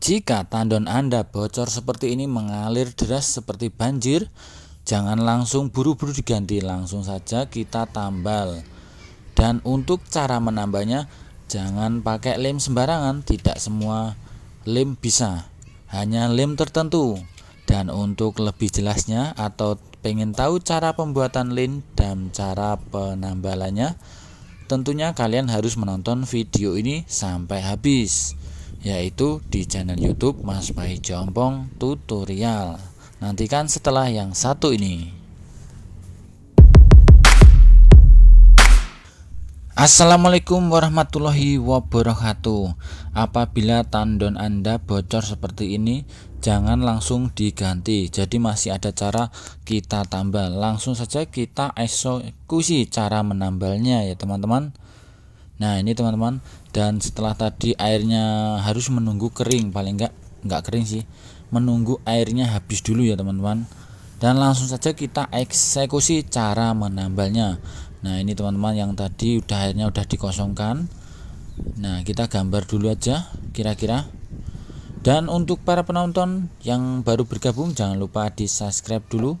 Jika tandon Anda bocor seperti ini mengalir deras seperti banjir, jangan langsung buru-buru diganti, langsung saja kita tambal. Dan untuk cara menambahnya, jangan pakai lem sembarangan, tidak semua lem bisa, hanya lem tertentu. Dan untuk lebih jelasnya atau pengen tahu cara pembuatan lem dan cara penambalannya, tentunya kalian harus menonton video ini sampai habis yaitu di channel YouTube Mas Pai Jompong Tutorial. Nantikan setelah yang satu ini. Assalamualaikum warahmatullahi wabarakatuh. Apabila tandon Anda bocor seperti ini, jangan langsung diganti. Jadi masih ada cara kita tambal. Langsung saja kita eksekusi cara menambalnya ya, teman-teman. Nah ini teman-teman dan setelah tadi airnya harus menunggu kering paling enggak enggak kering sih menunggu airnya habis dulu ya teman-teman dan langsung saja kita eksekusi cara menambalnya nah ini teman-teman yang tadi udah airnya udah dikosongkan nah kita gambar dulu aja kira-kira dan untuk para penonton yang baru bergabung jangan lupa di subscribe dulu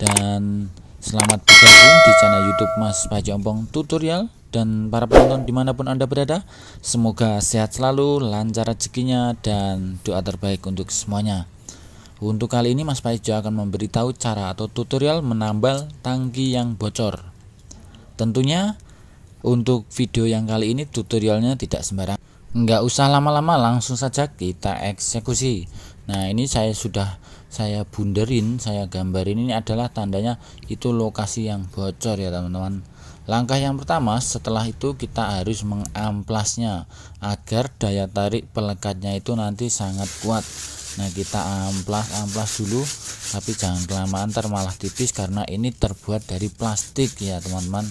dan selamat bergabung di channel youtube mas Paji Tutorial dan para penonton dimanapun Anda berada. Semoga sehat selalu, lancar rezekinya, dan doa terbaik untuk semuanya. Untuk kali ini Mas Paijo akan memberitahu cara atau tutorial menambal tangki yang bocor. Tentunya untuk video yang kali ini tutorialnya tidak sembarang. Enggak usah lama-lama langsung saja kita eksekusi. Nah ini saya sudah saya bunderin, saya gambarin ini adalah tandanya itu lokasi yang bocor ya teman-teman Langkah yang pertama setelah itu kita harus mengamplasnya agar daya tarik pelekatnya itu nanti sangat kuat. Nah kita amplas amplas dulu tapi jangan kelamaan ntar malah tipis karena ini terbuat dari plastik ya teman-teman.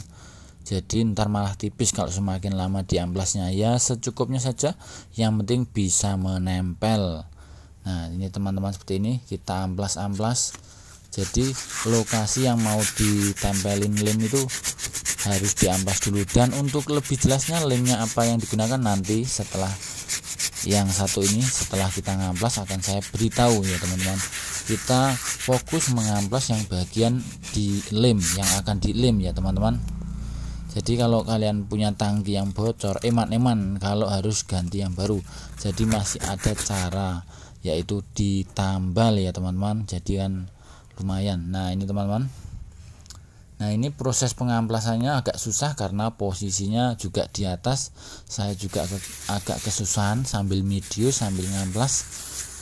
Jadi ntar malah tipis kalau semakin lama diamplasnya ya secukupnya saja yang penting bisa menempel. Nah ini teman-teman seperti ini kita amplas-amplas jadi lokasi yang mau ditempelin lem itu harus diampas dulu dan untuk lebih jelasnya lemnya apa yang digunakan nanti setelah yang satu ini setelah kita ngamplas akan saya beritahu ya teman-teman kita fokus mengamplas yang bagian di lem yang akan di lem ya teman-teman jadi kalau kalian punya tangki yang bocor eman-eman kalau harus ganti yang baru jadi masih ada cara yaitu ditambal ya teman-teman jadi kan lumayan nah ini teman-teman nah ini proses pengamplasannya agak susah karena posisinya juga di atas saya juga agak, kesusahan sambil medius sambil ngamplas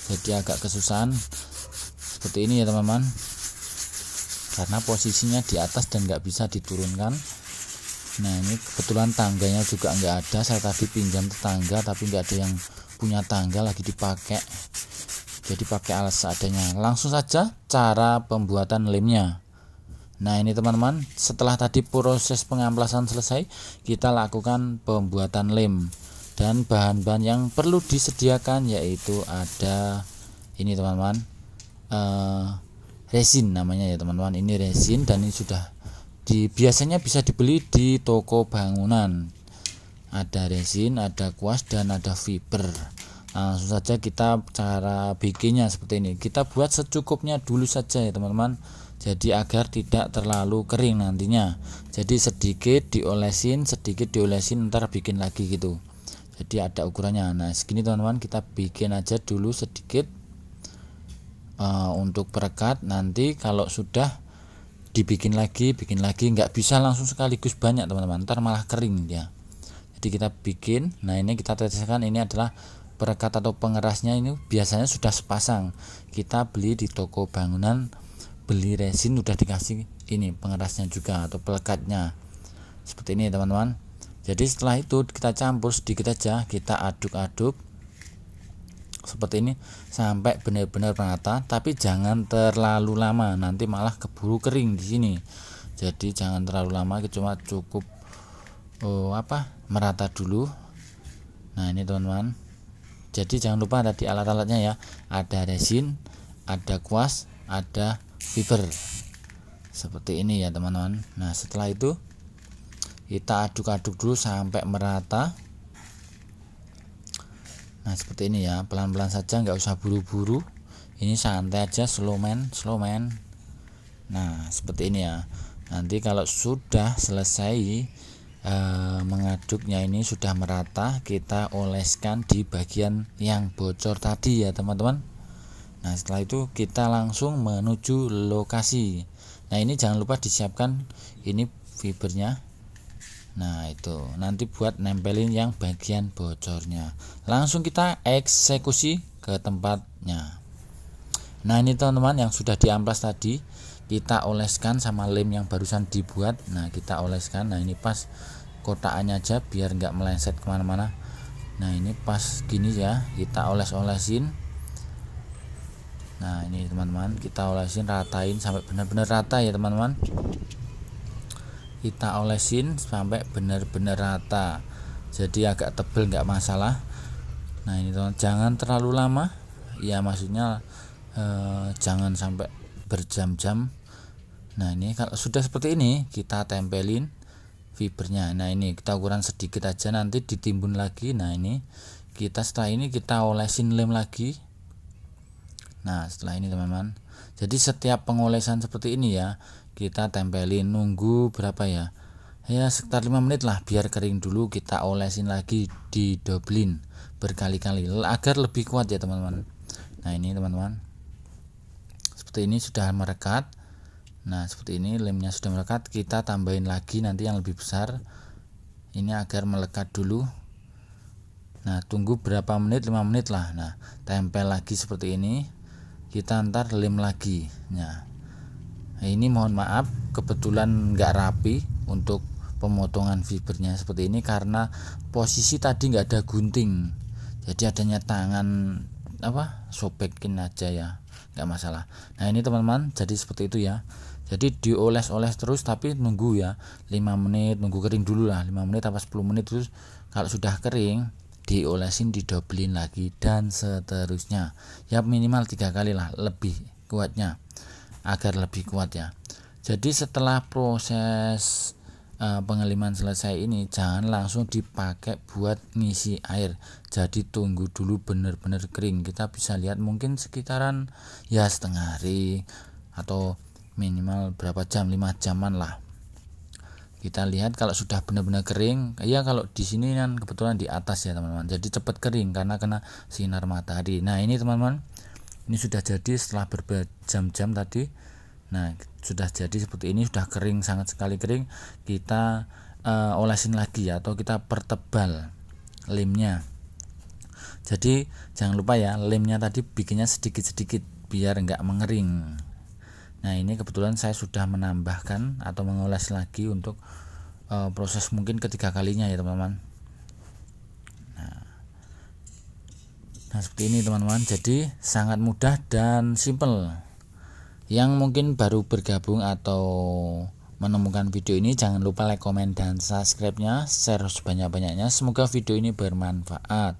jadi agak kesusahan seperti ini ya teman-teman karena posisinya di atas dan nggak bisa diturunkan nah ini kebetulan tangganya juga nggak ada saya tadi pinjam tetangga tapi nggak ada yang punya tangga lagi dipakai jadi pakai alas seadanya langsung saja cara pembuatan lemnya nah ini teman-teman setelah tadi proses pengamplasan selesai kita lakukan pembuatan lem dan bahan-bahan yang perlu disediakan yaitu ada ini teman-teman uh, resin namanya ya teman-teman ini resin dan ini sudah di biasanya bisa dibeli di toko bangunan ada resin ada kuas dan ada fiber Nah, langsung saja kita cara bikinnya seperti ini. Kita buat secukupnya dulu saja ya teman-teman. Jadi agar tidak terlalu kering nantinya. Jadi sedikit diolesin, sedikit diolesin, ntar bikin lagi gitu. Jadi ada ukurannya. Nah segini teman-teman kita bikin aja dulu sedikit uh, untuk perekat. Nanti kalau sudah dibikin lagi, bikin lagi, nggak bisa langsung sekaligus banyak teman-teman. Ntar malah kering ya. Jadi kita bikin. Nah ini kita teskan ini adalah perekat atau pengerasnya ini biasanya sudah sepasang kita beli di toko bangunan beli resin sudah dikasih ini pengerasnya juga atau pelekatnya seperti ini teman-teman jadi setelah itu kita campur sedikit aja kita aduk-aduk seperti ini sampai benar-benar merata tapi jangan terlalu lama nanti malah keburu kering di sini jadi jangan terlalu lama cuma cukup oh, apa merata dulu nah ini teman-teman jadi jangan lupa tadi alat-alatnya ya ada resin ada kuas ada fiber seperti ini ya teman-teman nah setelah itu kita aduk-aduk dulu sampai merata nah seperti ini ya pelan-pelan saja nggak usah buru-buru ini santai aja slow man slow man nah seperti ini ya nanti kalau sudah selesai e, mengaduknya ini sudah merata kita oleskan di bagian yang bocor tadi ya teman-teman nah setelah itu kita langsung menuju lokasi nah ini jangan lupa disiapkan ini fibernya nah itu nanti buat nempelin yang bagian bocornya langsung kita eksekusi ke tempatnya nah ini teman-teman yang sudah diamplas tadi kita oleskan sama lem yang barusan dibuat nah kita oleskan nah ini pas kotaannya aja biar nggak meleset kemana-mana nah ini pas gini ya kita oles-olesin nah ini teman-teman kita olesin ratain sampai benar-benar rata ya teman-teman kita olesin sampai benar-benar rata jadi agak tebel nggak masalah nah ini teman jangan terlalu lama ya maksudnya eh, jangan sampai berjam-jam Nah ini kalau sudah seperti ini kita tempelin fibernya. Nah ini kita ukuran sedikit aja nanti ditimbun lagi. Nah ini kita setelah ini kita olesin lem lagi. Nah setelah ini teman-teman. Jadi setiap pengolesan seperti ini ya kita tempelin nunggu berapa ya? ya sekitar 5 menit lah biar kering dulu kita olesin lagi di doblin berkali-kali agar lebih kuat ya teman-teman nah ini teman-teman seperti ini sudah merekat Nah, seperti ini lemnya sudah melekat, kita tambahin lagi nanti yang lebih besar. Ini agar melekat dulu. Nah, tunggu berapa menit? 5 menit lah. Nah, tempel lagi seperti ini. Kita ntar lem lagi. Nah, ini mohon maaf kebetulan nggak rapi untuk pemotongan fibernya seperti ini karena posisi tadi nggak ada gunting. Jadi adanya tangan apa sobekin aja ya nggak masalah nah ini teman-teman jadi seperti itu ya jadi dioles-oles terus tapi nunggu ya 5 menit nunggu kering dulu lah 5 menit apa 10 menit terus kalau sudah kering diolesin didobelin lagi dan seterusnya ya minimal tiga kali lah lebih kuatnya agar lebih kuat ya jadi setelah proses uh, eh, pengeliman selesai ini jangan langsung dipakai buat ngisi air jadi tunggu dulu benar-benar kering kita bisa lihat mungkin sekitaran ya setengah hari atau minimal berapa jam 5 jaman lah kita lihat kalau sudah benar-benar kering ya kalau di sini kan kebetulan di atas ya teman-teman jadi cepat kering karena kena sinar matahari nah ini teman-teman ini sudah jadi setelah berjam-jam tadi nah sudah jadi seperti ini sudah kering sangat sekali kering kita uh, olesin lagi ya, atau kita pertebal lemnya jadi jangan lupa ya lemnya tadi bikinnya sedikit-sedikit biar enggak mengering Nah, ini kebetulan saya sudah menambahkan atau mengulas lagi untuk e, proses mungkin ketiga kalinya ya, teman-teman. Nah. nah, seperti ini teman-teman. Jadi sangat mudah dan simple. Yang mungkin baru bergabung atau menemukan video ini jangan lupa like, komen dan subscribe-nya, share sebanyak-banyaknya. Semoga video ini bermanfaat.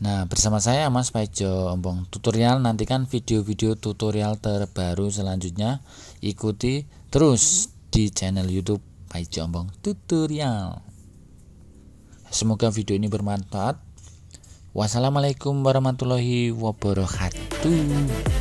Nah, bersama saya Mas Paijo Ombong. Tutorial nantikan video-video tutorial terbaru selanjutnya. Ikuti terus di channel YouTube Paijo Ombong Tutorial. Semoga video ini bermanfaat. Wassalamualaikum warahmatullahi wabarakatuh.